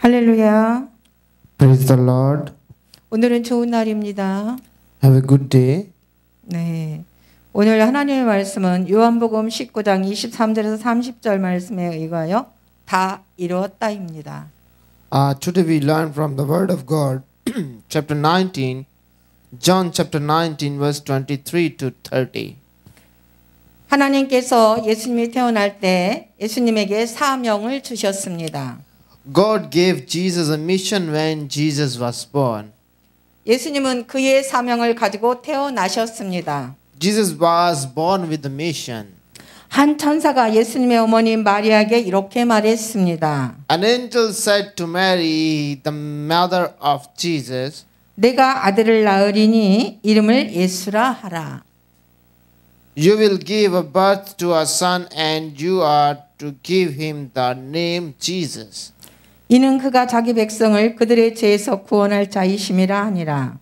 할렐루야. Praise the Lord. 오늘은 좋은 날입니다. Have a good day. 네. 오늘 하나님의 말씀은 요한복음 19장 23절에서 30절 말씀에 의하여 다 이루었다입니다. Uh, today we learn from the word of God chapter 19 John chapter 19 verse 23 to 30. 하나님께서 예수님이 태어날 때 예수님에게 사명을 주셨습니다. God gave Jesus a mission when Jesus was born. 예수님은 그의 사명을 가지고 태어나셨습니다. Jesus was born with a mission. 한 천사가 예수님의 어머니 마리아에게 이렇게 말했습니다. An angel said to Mary, the mother of Jesus, 내가 아들을 낳으리니 이름을 예수라 하라. You will give birth to a son and you are to give him the name Jesus. 이는 그가 자기 백성을 그들의 죄에서 구원할 자이심이라 하니라.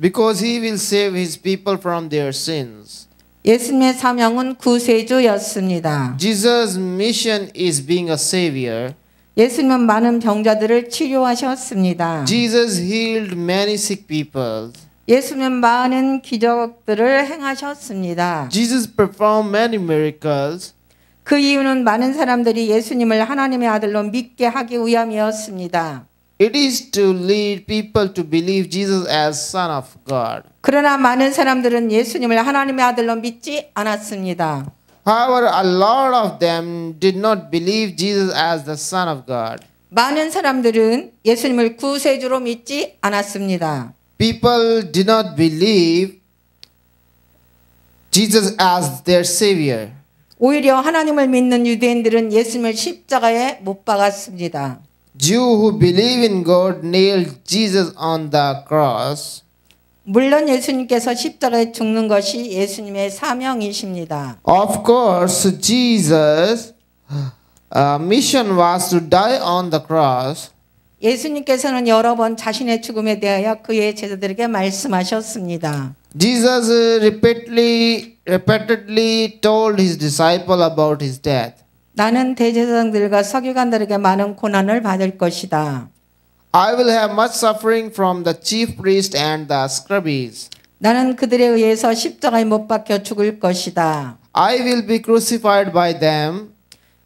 Because he will save his people from their sins. 예수님의 사명은 구세주였습니다. Jesus' mission is being a savior. 예수님은 많은 병자들을 치료하셨습니다. Jesus healed many sick people. 예수님은 많은 기적들을 행하셨습니다. Jesus performed many miracles. 그 이유는 많은 사람들이 예수님을 하나님의 아들로 믿게 하기 위함이었습니다. It is to lead people to believe Jesus as Son of God. 그러나 많은 사람들은 예수님을 하나님의 아들로 믿지 않았습니다. However, a lot of them did not believe Jesus as the Son of God. 많은 사람들은 예수님을 구세주로 믿지 않았습니다. People did not believe Jesus as their savior. 오히려 하나님을 믿는 유대인들은 예수님을 십자가에 못 박았습니다. Jew who believe in God nailed Jesus on the cross. 물론 예수님께서 십자가에 죽는 것이 예수님의 사명이십니다. Of course, Jesus' uh, mission was to die on the cross. 예수님께서는 여러 번 자신의 죽음에 대하여 그의 제자들에게 말씀하셨습니다. Jesus repeatedly repeatedly told his disciple about his death. 나는 대제사장들과 서기관들에게 많은 고난을 받을 것이다. I will have much suffering from the chief priest and the scribes. 나는 그들에 의해서 십자가에 못 박혀 죽을 것이다. I will be crucified by them.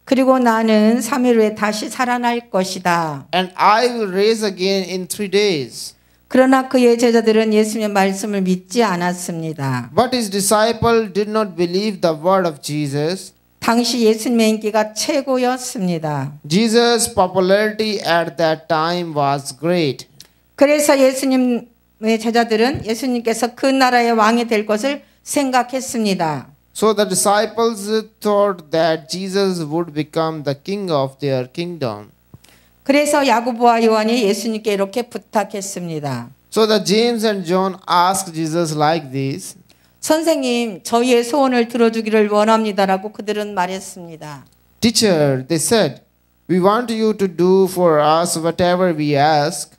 그리고 나는 3일 후에 다시 살아날 것이다. And I will raise again in three days. 그러나 그의 제자들은 예수님의 말씀을 믿지 않았습니다. But his disciple did not believe the word of Jesus. 당시 예수님의 인기가 최고였습니다. Jesus' popularity at that time was great. 그래서 예수님의 제자들은 예수님께서 그 나라의 왕이 될 것을 생각했습니다. So the disciples thought that Jesus would become the king of their kingdom. 그래서 야고보와 요한이 예수님께 이렇게 부탁했습니다. So that James and John asked Jesus like this. 선생님, 저희의 소원을 들어주기를 원합니다라고 그들은 말했습니다. Teacher, they said, we want you to do for us whatever we ask.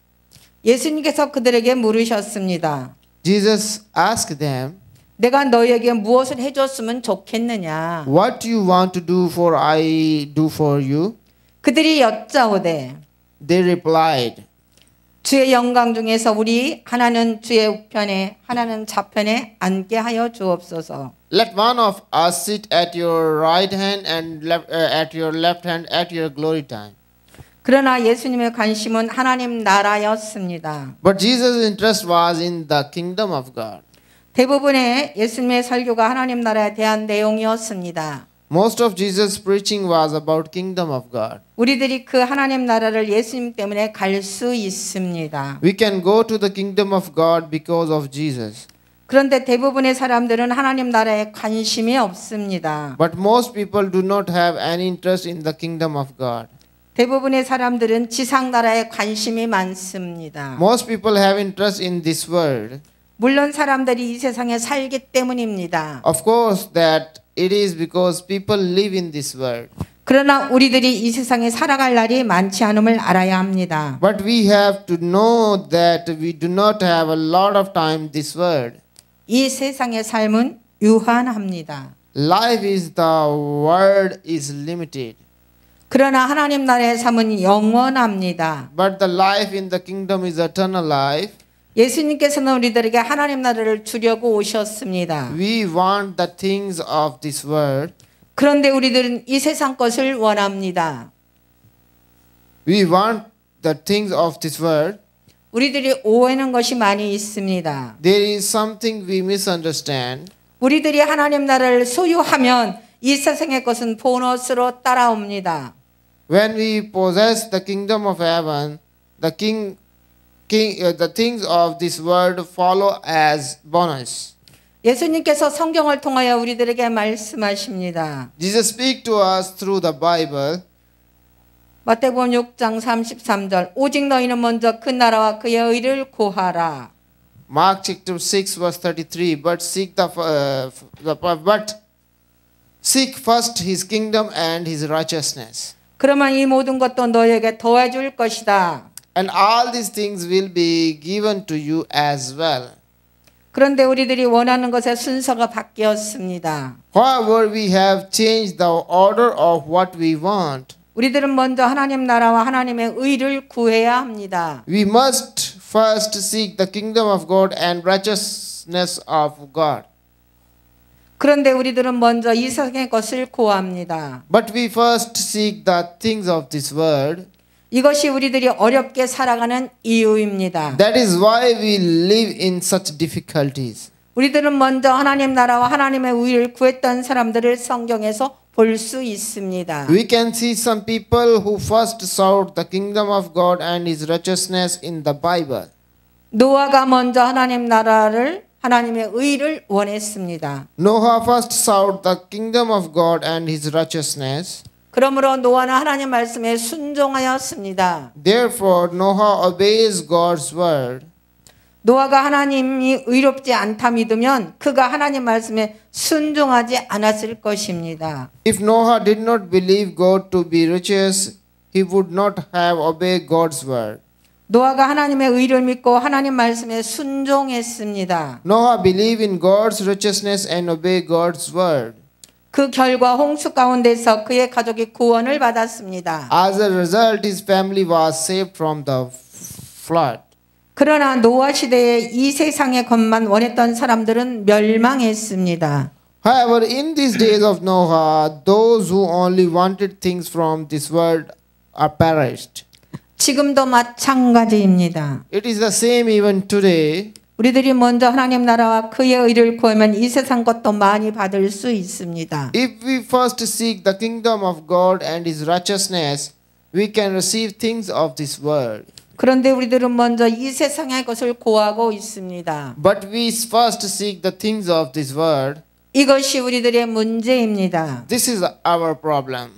예수님께서 그들에게 물으셨습니다. Jesus asked them, 내가 너희에게 무엇을 해줬으면 좋겠느냐? What do you want to do for I do for you? 그들이 여짜오되 They replied 주의 영광 중에서 우리 하나는 주의 우편에 하나는 좌편에 앉게 하여 주옵소서. Let one of us sit at your right hand and left, uh, at your left hand at your glory time. 그러나 예수님의 관심은 하나님 나라였습니다. But Jesus' interest was in the kingdom of God. 대부분의 예수님의 설교가 하나님 나라에 대한 내용이었습니다. Most of Jesus' preaching was about kingdom of God. 우리들이 그 하나님 나라를 예수님 때문에 있습니다. We can go to the kingdom of God because of Jesus. 그런데 대부분의 사람들은 하나님 나라에 관심이 없습니다. But most people do not have any interest in the kingdom of God. 대부분의 사람들은 지상 나라에 관심이 많습니다. Most people have interest in this world. 물론 사람들이 이 세상에 살기 때문입니다. Of course that it is because people live in this world. 그러나 우리들이 이 세상에 살아갈 날이 많지 않음을 알아야 합니다. But we have to know that we do not have a lot of time this world. 이 세상의 삶은 유한합니다. Life is the world is limited. 그러나 하나님 나라의 삶은 영원합니다. But the life in the kingdom is eternal life. 예수님께서는 우리들에게 하나님 나라를 주려고 오셨습니다. We want the things of this world. 그런데 우리들은 이 세상 것을 원합니다. We want the things of this world. 우리들이 오해하는 것이 많이 있습니다. There is something we misunderstand. 우리들이 하나님 나라를 소유하면 이 세상의 것은 보너스로 따라옵니다. When we possess the kingdom of heaven, the king the things of this world follow as bonus. 예수님께서 성경을 통하여 우리들에게 말씀하십니다. Jesus speak to us through the Bible. 마태복음 6장 33절 오직 너희는 먼저 그 나라와 그의 의를 구하라. Mark chapter 6 verse 33 but seek the, uh, the but seek first his kingdom and his righteousness. 그러면 이 모든 것도 너에게 더해줄 것이다. And all these things will be given to you as well. 그런데 우리들이 원하는 것의 순서가 바뀌었습니다. However, we have changed the order of what we want. 우리들은 먼저 하나님 나라와 하나님의 의를 구해야 합니다. We must first seek the kingdom of God and righteousness of God. 그런데 우리들은 먼저 이 세상의 것을 구합니다. But we first seek the things of this world. 이것이 우리들이 어렵게 살아가는 이유입니다. That is why we live in such difficulties. 우리들은 먼저 하나님 나라와 하나님의 우위를 구했던 사람들을 성경에서 볼 수 있습니다. We can see some people who first sought the kingdom of God and his righteousness in the Bible. 노아가 먼저 하나님 나라를 하나님의 의를 원했습니다. Noah first sought the kingdom of God and his righteousness. 그러므로 노아는 하나님 말씀에 순종하였습니다. Therefore Noah obeys God's word. 노아가 하나님이 의롭지 않다 믿으면 그가 하나님 말씀에 순종하지 않았을 것입니다. If Noah did not believe God to be righteous, he would not have obeyed God's word. 노아가 하나님의 의를 믿고 하나님 말씀에 순종했습니다. Noah believed in God's righteousness and obeyed God's word. 그 결과 홍수 가운데서 그의 가족이 구원을 받았습니다. As a result, his family was saved from the flood. 그러나 노아 시대에 이 세상의 것만 원했던 사람들은 멸망했습니다. However, in these days of Noah, those who only wanted things from this world are perished. 지금도 마찬가지입니다. It is the same even today. 우리들이 먼저 하나님 나라와 그의 의를 구하면 이 세상 것도 많이 받을 수 있습니다. If we first seek the kingdom of God and his righteousness, we can receive things of this world. 그런데 우리들은 먼저 이 세상의 것을 구하고 있습니다. But we first seek the things of this world. 이것이 우리들의 문제입니다. This is our problem.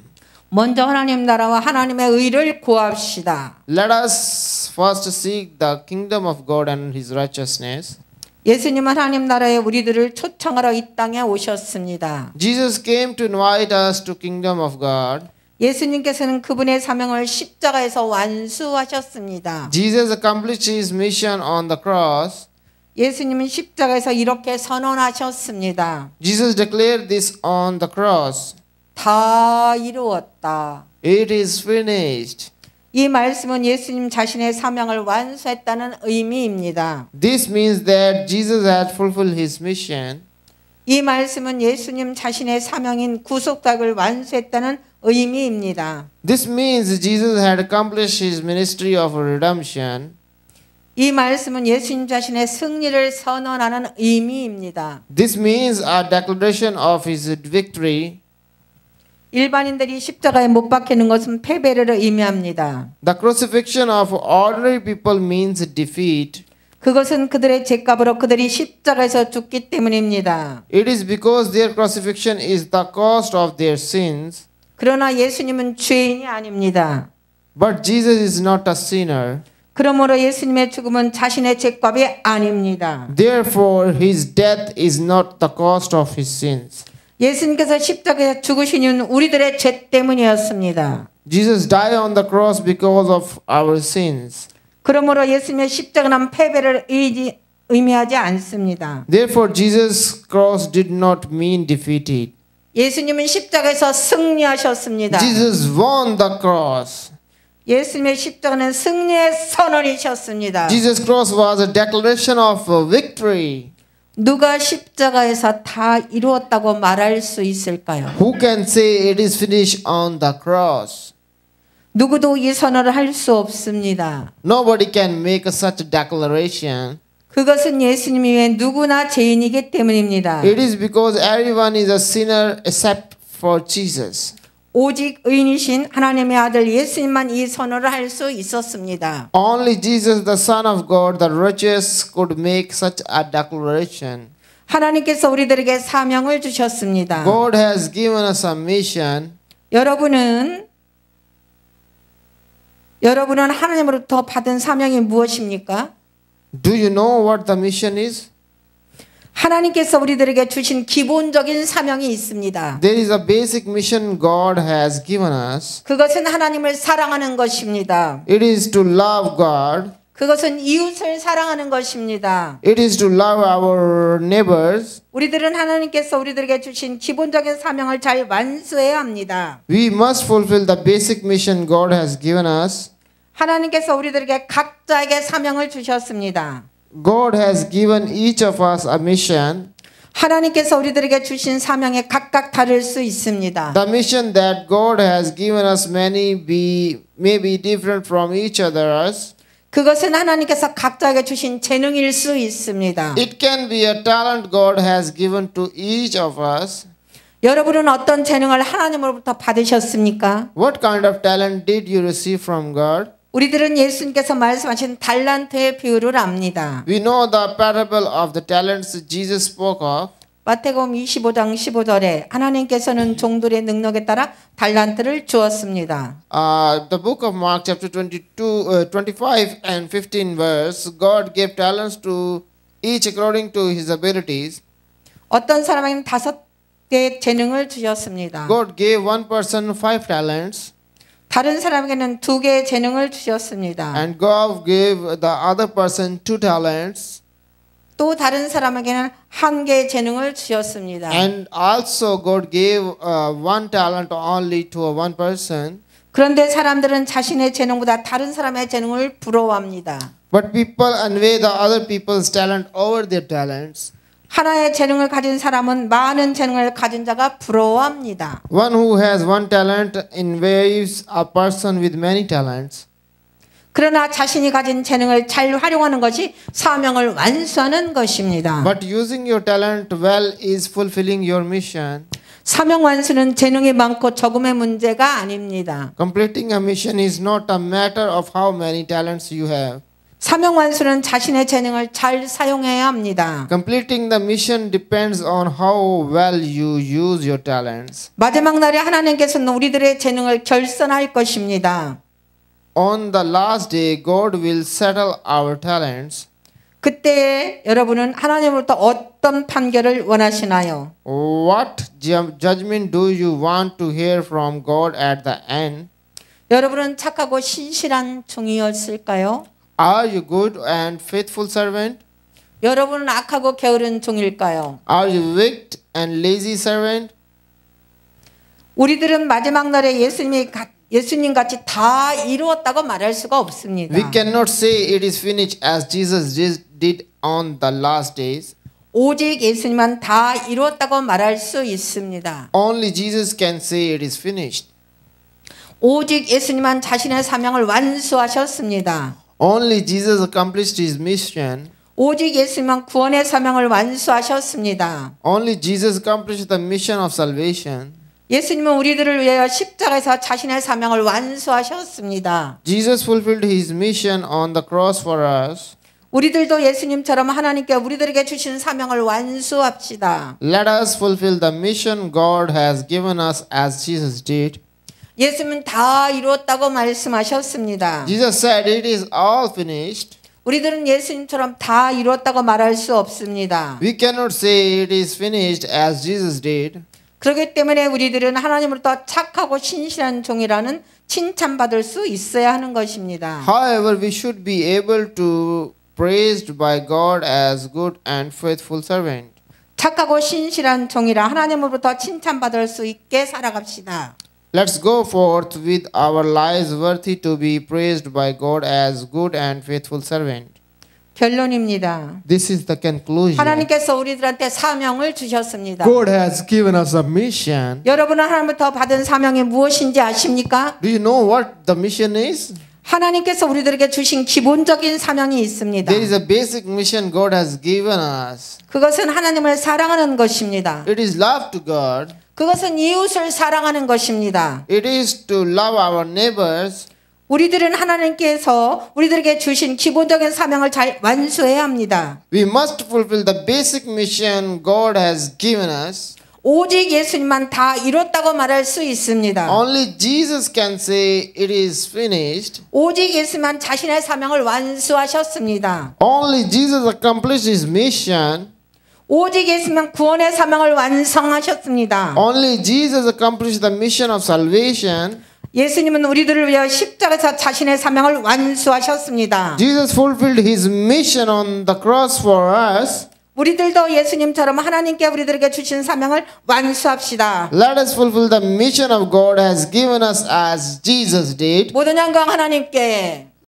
먼저 하나님 나라와 하나님의 의를 구합시다. Let us first seek the kingdom of God and his righteousness. 예수님은 하나님 나라에 우리들을 초청하러 이 땅에 오셨습니다. Jesus came to invite us to kingdom of God. 예수님께서는 그분의 사명을 십자가에서 완수하셨습니다. Jesus accomplished his mission on the cross. 예수님은 십자가에서 이렇게 선언하셨습니다. Jesus declared this on the cross. 다 이루었다. It is finished. 이 말씀은 예수님 자신의 사명을 완수했다는 의미입니다. This means that Jesus had fulfilled his mission. 이 말씀은 예수님 자신의 사명인 구속작을 완수했다는 의미입니다. This means Jesus had accomplished his ministry of redemption. 이 말씀은 예수님 자신의 승리를 선언하는 의미입니다. This means a declaration of his victory. 일반인들이 십자가에 못 박히는 것은 패배를 의미합니다. The crucifixion of ordinary people means defeat. 그것은 그들의 죄값으로 그들이 십자가에서 죽기 때문입니다. It is because their crucifixion is the cost of their sins. 그러나 예수님은 죄인이 아닙니다. But Jesus is not a sinner. 그러므로 예수님의 죽음은 자신의 죄값이 아닙니다. Therefore his death is not the cost of his sins. 예수님께서 십자가에 죽으신 이유는 우리들의 죄 때문이었습니다. Jesus died on the cross because of our sins. 그러므로 예수님의 십자가는 패배를 의지, 의미하지 않습니다. Therefore Jesus cross did not mean defeated. 예수님은 십자가에서 승리하셨습니다. Jesus won the cross. 예수님의 십자가는 승리의 선언이셨습니다. Jesus cross was a declaration of victory. 누가 십자가에서 다 이루었다고 말할 수 있을까요? Who can say it is finished on the cross? 누구도 이 선언을 할 수 없습니다. Nobody can make such a declaration. 그것은 예수님 외 누구나 죄인이기 때문입니다. It is because everyone is a sinner except for Jesus. 오직 의인이신 하나님의 아들 예수님만 이 선언을 할 수 있었습니다. Only Jesus the son of God the righteous could make such a declaration. 하나님께서 우리들에게 사명을 주셨습니다. God has given us a mission. 여러분은 여러분은 하나님으로부터 받은 사명이 무엇입니까? Do you know what the mission is? 하나님께서 우리들에게 주신 기본적인 사명이 있습니다. There is a basic mission God has given us. 그것은 하나님을 사랑하는 것입니다. It is to love God. 그것은 이웃을 사랑하는 것입니다. It is to love our neighbors. 우리들은 하나님께서 우리들에게 주신 기본적인 사명을 잘 완수해야 합니다. We must fulfill the basic mission God has given us. 하나님께서 우리들에게 각자에게 사명을 주셨습니다. God has given each of us a mission. 하나님께서 우리들에게 주신 사명에 각각 다를 수 있습니다. The mission that God has given us many be may be different from each other's. 그것은 하나님께서 각자에게 주신 재능일 수 있습니다. It can be a talent God has given to each of us. 여러분은 어떤 재능을 하나님으로부터 받으셨습니까? What kind of talent did you receive from God? 우리들은 예수님께서 말씀하신 달란트의 비유를 압니다. We know the parable of the talents Jesus spoke of. 마태복음 25장 15절에 하나님께서는 종들의 능력에 따라 달란트를 주었습니다. Uh, the book of Mark chapter 22 uh, 25 and 15 verse God gave talents to each according to his abilities. 어떤 사람에게는 다섯 개의 재능을 주셨습니다. God gave one person five talents. 다른 사람에게는 두 개의 재능을 주셨습니다. And God gave the other person two talents. 또 다른 사람에게는 한 개의 재능을 주셨습니다. And also God gave uh, one talent only to one person. 그런데 사람들은 자신의 재능보다 다른 사람의 재능을 부러워합니다. But people envy the other people's talent over their talents. 하나의 재능을 가진 사람은 많은 재능을 가진 자가 부러워합니다. One who has one talent envies a person with many talents. 그러나 자신이 가진 재능을 잘 활용하는 것이 사명을 완수하는 것입니다. But using your talent well is fulfilling your mission. 사명 완수는 재능이 많고 적음의 문제가 아닙니다. Completing a mission is not a matter of how many talents you have. 사명 완수는 자신의 재능을 잘 사용해야 합니다. Completing the mission depends on how well you use your talents. 마지막 날에 하나님께서는 우리들의 재능을 결산할 것입니다. On the last day, God will settle our talents. 그때 여러분은 하나님으로부터 어떤 판결을 원하시나요? What judgment do you want to hear from God at the end? 여러분은 착하고 신실한 종이었을까요? Are you good and faithful servant? 여러분은 악하고 게으른 종일까요? Are you wicked and lazy servant? 우리들은 마지막 날에 예수님이 예수님 같이 다 이루었다고 말할 수가 없습니다. We cannot say it is finished as Jesus did on the last days. 오직 예수님만 다 이루었다고 말할 수 있습니다. Only Jesus can say it is finished. 오직 예수님만 자신의 사명을 완수하셨습니다. Only Jesus accomplished his mission. 오직 예수만 구원의 사명을 완수하셨습니다. Only Jesus accomplished the mission of salvation. 예수님은 우리들을 위하여 십자가에서 자신의 사명을 완수하셨습니다. Jesus fulfilled his mission on the cross for us. 우리들도 예수님처럼 하나님께 우리들에게 주신 사명을 완수합시다. Let us fulfill the mission God has given us as Jesus did. 예수님은 다 이루었다고 말씀하셨습니다. Jesus said it is all finished. 우리들은 예수님처럼 다 이루었다고 말할 수 없습니다. We cannot say it is finished as Jesus did. 그렇기 때문에 우리들은 하나님으로부터 착하고 신실한 종이라는 칭찬받을 수 있어야 하는 것입니다. However, we should be able to praised by God as good and faithful servant. 착하고 신실한 종이라 하나님으로부터 칭찬받을 수 있게 살아갑시다. Let's go forth with our lives worthy to be praised by God as good and faithful servant. 결론입니다. This is the conclusion. 하나님께서 우리들한테 사명을 주셨습니다. God has given us a mission. 여러분은 하나님부터 받은 사명이 무엇인지 아십니까? Do you know what the mission is? 하나님께서 우리들에게 주신 기본적인 사명이 있습니다. There is a basic mission God has given us. 그것은 하나님을 사랑하는 것입니다. It is love to God. 그것은 이웃을 사랑하는 것입니다. It is to love our neighbors. 우리들은 하나님께서 우리들에게 주신 기본적인 사명을 잘 완수해야 합니다. We must fulfill the basic mission God has given us. 오직 예수님만 다 이뤘다고 말할 수 있습니다. Only Jesus can say it is finished. 오직 예수만 자신의 사명을 완수하셨습니다. Only Jesus accomplished his mission. 오직 예수만 구원의 사명을 완성하셨습니다. Only Jesus accomplished the mission of salvation. 예수님은 우리들을 위하여 십자가에서 자신의 사명을 완수하셨습니다. Jesus fulfilled his mission on the cross for us. 우리들도 예수님처럼 하나님께 우리들에게 주신 사명을 완수합시다. Let us fulfill the mission of God has given us as Jesus did. 모든 영광 하나님께.